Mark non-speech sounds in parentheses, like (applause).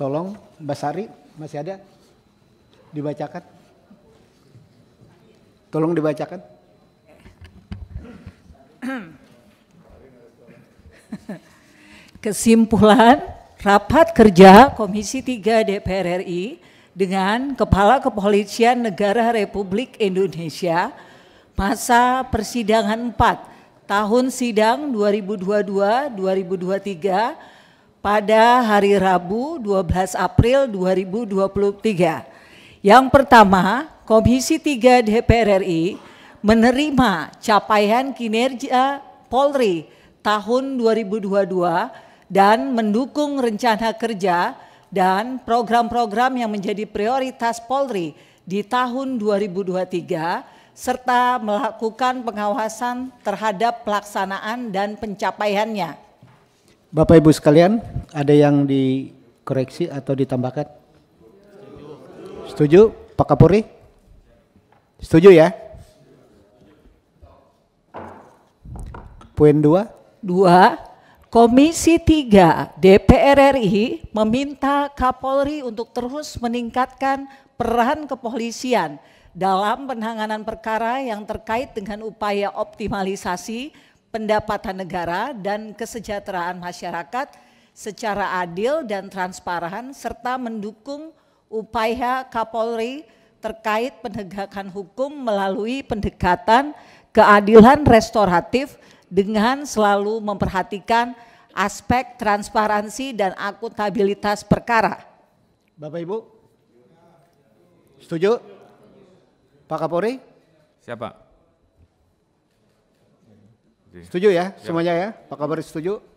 Tolong Basari masih ada? Dibacakan. Tolong dibacakan. (clears throat) Kesimpulan rapat kerja Komisi 3 DPR RI dengan Kepala Kepolisian Negara Republik Indonesia masa persidangan 4 tahun sidang 2022-2023 pada hari Rabu 12 April 2023. Yang pertama, Komisi 3 DPR RI menerima capaian kinerja Polri tahun 2022 dan mendukung rencana kerja dan program-program yang menjadi prioritas Polri di tahun 2023 serta melakukan pengawasan terhadap pelaksanaan dan pencapaiannya. Bapak Ibu sekalian, ada yang dikoreksi atau ditambahkan? Setuju, Pak Kapolri? Setuju ya? Poin dua. Dua, Komisi tiga DPR RI meminta Kapolri untuk terus meningkatkan peran kepolisian dalam penanganan perkara yang terkait dengan upaya optimalisasi pendapatan negara dan kesejahteraan masyarakat secara adil dan transparan serta mendukung upaya Kapolri terkait penegakan hukum melalui pendekatan keadilan restoratif dengan selalu memperhatikan aspek transparansi dan akuntabilitas perkara. Bapak Ibu, setuju? Pak Kapolri? Siapa? Iya. Setuju ya, ya. semuanya ya? Pak Kabar setuju?